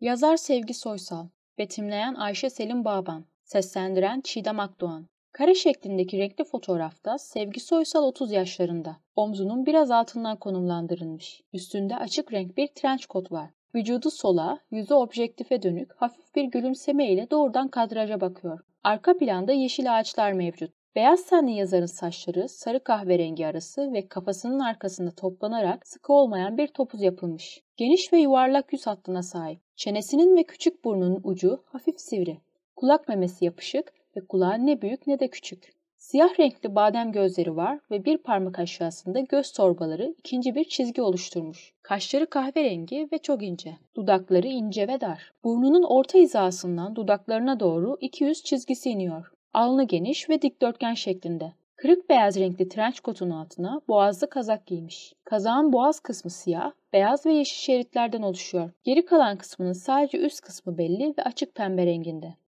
Yazar Sevgi Soysal, betimleyen Ayşe Selim Baban, seslendiren Çiğdem Akdoğan. Kare şeklindeki renkli fotoğrafta Sevgi Soysal 30 yaşlarında. Omzunun biraz altından konumlandırılmış. Üstünde açık renk bir trenç kot var. Vücudu sola, yüzü objektife dönük, hafif bir gülümseme ile doğrudan kadraja bakıyor. Arka planda yeşil ağaçlar mevcut. Beyaz tenli yazarın saçları sarı kahverengi arası ve kafasının arkasında toplanarak sıkı olmayan bir topuz yapılmış. Geniş ve yuvarlak yüz hattına sahip. Çenesinin ve küçük burnunun ucu hafif sivri. Kulak memesi yapışık ve kulağı ne büyük ne de küçük. Siyah renkli badem gözleri var ve bir parmak aşağısında göz sorbaları ikinci bir çizgi oluşturmuş. Kaşları kahverengi ve çok ince. Dudakları ince ve dar. Burnunun orta hizasından dudaklarına doğru iki yüz çizgisi iniyor alnı geniş ve dikdörtgen şeklinde. Kırık beyaz renkli trenç kotun altına boğazlı kazak giymiş. Kazağın boğaz kısmı siyah, beyaz ve yeşil şeritlerden oluşuyor. Geri kalan kısmının sadece üst kısmı belli ve açık pembe renginde.